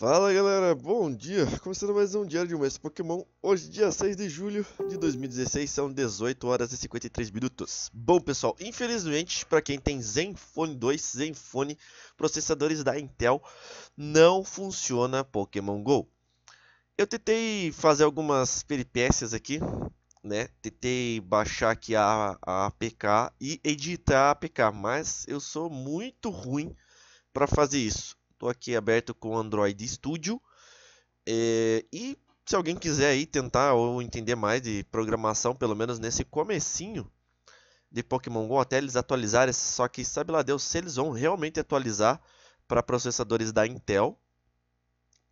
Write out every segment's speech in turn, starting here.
Fala galera, bom dia! Começando mais um Diário de um mês pokémon hoje dia 6 de julho de 2016, são 18 horas e 53 minutos. Bom pessoal, infelizmente para quem tem Zenfone 2, Zenfone, processadores da Intel, não funciona Pokémon GO. Eu tentei fazer algumas peripécias aqui, né? Tentei baixar aqui a, a APK e editar a APK, mas eu sou muito ruim para fazer isso. Estou aqui aberto com o Android Studio. É, e se alguém quiser aí tentar ou entender mais de programação, pelo menos nesse comecinho de Pokémon GO, até eles atualizarem, só que sabe lá Deus se eles vão realmente atualizar para processadores da Intel,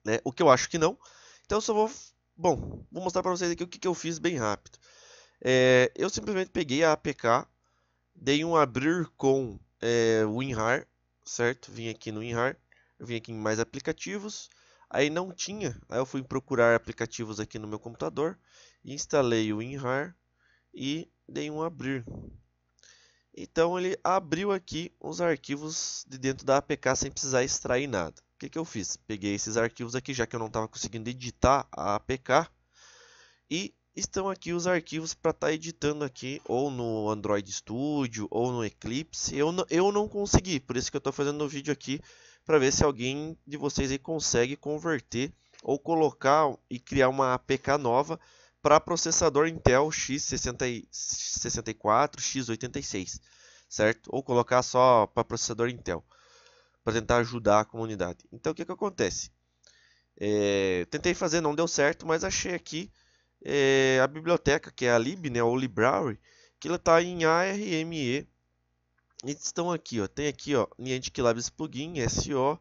né? O que eu acho que não. Então eu só vou, bom, vou mostrar para vocês aqui o que, que eu fiz bem rápido. É, eu simplesmente peguei a APK, dei um abrir com é, WinRAR, certo? Vim aqui no WinRAR eu vim aqui em mais aplicativos, aí não tinha, aí eu fui procurar aplicativos aqui no meu computador, instalei o WinRAR e dei um abrir. Então ele abriu aqui os arquivos de dentro da APK sem precisar extrair nada. O que, que eu fiz? Peguei esses arquivos aqui, já que eu não estava conseguindo editar a APK. E estão aqui os arquivos para estar tá editando aqui, ou no Android Studio, ou no Eclipse. Eu eu não consegui, por isso que eu estou fazendo o vídeo aqui para ver se alguém de vocês aí consegue converter ou colocar e criar uma APK nova para processador Intel X64, X86, certo? Ou colocar só para processador Intel, para tentar ajudar a comunidade. Então o que, que acontece? É, tentei fazer, não deu certo, mas achei aqui é, a biblioteca que é a lib, né, ou library, que ela está em ARME eles estão aqui, ó. Tem aqui, ó, Niantic Labs Plugin, SO, uh,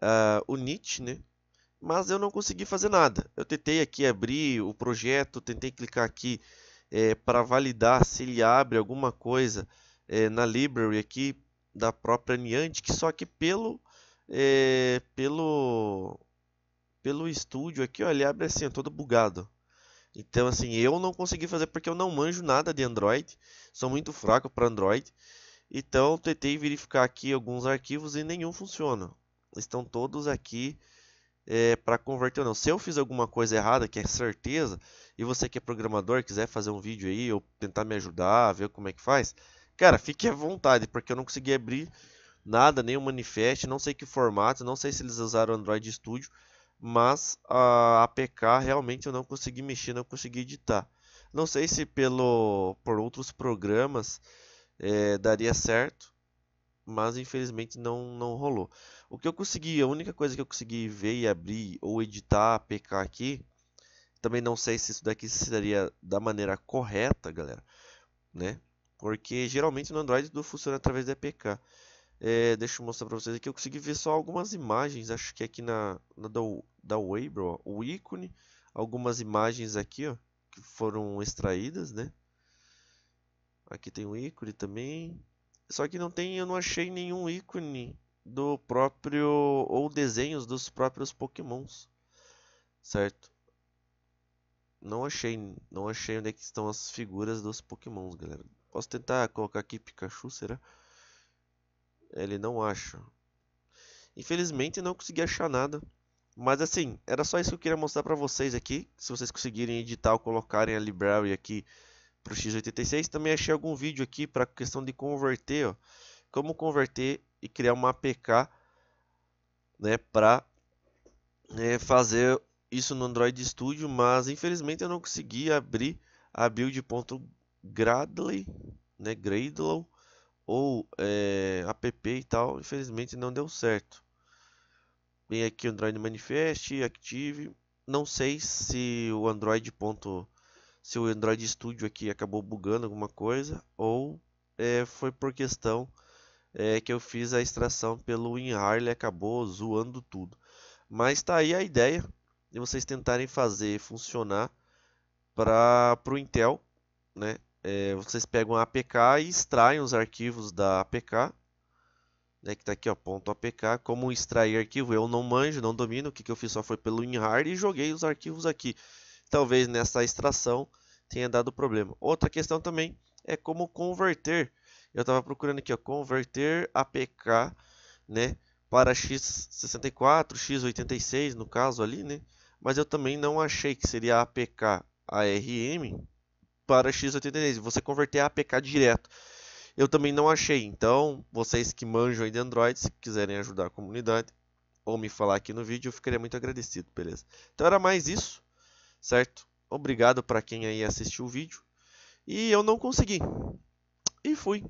ah, o NIT, né? Mas eu não consegui fazer nada. Eu tentei aqui abrir o projeto, tentei clicar aqui é, para validar se ele abre alguma coisa é, na library aqui da própria Niantic, só que pelo é, pelo pelo estúdio aqui, ó, ele abre assim, ó, todo bugado. Então, assim, eu não consegui fazer porque eu não manjo nada de Android, sou muito fraco para Android. Então tentei verificar aqui alguns arquivos e nenhum funciona. Estão todos aqui é, para converter ou não. Se eu fiz alguma coisa errada, que é certeza, e você que é programador quiser fazer um vídeo aí ou tentar me ajudar, ver como é que faz, cara, fique à vontade, porque eu não consegui abrir nada, nenhum manifesto. não sei que formato, não sei se eles usaram Android Studio, mas a APK realmente eu não consegui mexer, não consegui editar. Não sei se pelo por outros programas é, daria certo, mas infelizmente não, não rolou. O que eu consegui, a única coisa que eu consegui ver e abrir ou editar a PK aqui, também não sei se isso daqui seria da maneira correta, galera, né? Porque geralmente no Android tudo funciona através da APK. É, eh, deixa eu mostrar para vocês aqui, eu consegui ver só algumas imagens, acho que aqui na, na da, da Weibro, o ícone, algumas imagens aqui, ó, que foram extraídas, né? Aqui tem um ícone também. Só que não tem, eu não achei nenhum ícone do próprio ou desenhos dos próprios Pokémons, certo? Não achei, não achei onde é que estão as figuras dos Pokémons, galera. Posso tentar colocar aqui Pikachu, será? Ele não acha. Infelizmente não consegui achar nada. Mas assim, era só isso que eu queria mostrar pra vocês aqui. Se vocês conseguirem editar ou colocarem a library aqui para o x86. Também achei algum vídeo aqui para questão de converter, ó, como converter e criar uma APK né, para né, fazer isso no Android Studio, mas infelizmente eu não consegui abrir a build.gradle, né, Gradle ou é, eh, app e tal, infelizmente não deu certo. Vem aqui Android Manifest, Active, não sei se o Android se o Android Studio aqui acabou bugando alguma coisa ou é, foi por questão é, que eu fiz a extração pelo WinRAR, e acabou zoando tudo. Mas tá aí a ideia de vocês tentarem fazer funcionar para o Intel, né? É, vocês pegam a APK e extraem os arquivos da APK, né, que está aqui, ó, ponto .apk, como extrair arquivo, eu não manjo, não domino, o que, que eu fiz só foi pelo WinRAR e joguei os arquivos aqui talvez nessa extração tenha dado problema. Outra questão também é como converter. Eu estava procurando aqui, ó, converter APK, né, para x64, x86 no caso ali, né? Mas eu também não achei que seria APK ARM para x86. Você converter a APK direto. Eu também não achei. Então, vocês que manjam aí de Android, se quiserem ajudar a comunidade ou me falar aqui no vídeo, eu ficaria muito agradecido, beleza? Então era mais isso certo? Obrigado para quem aí assistiu o vídeo. E eu não consegui. E fui.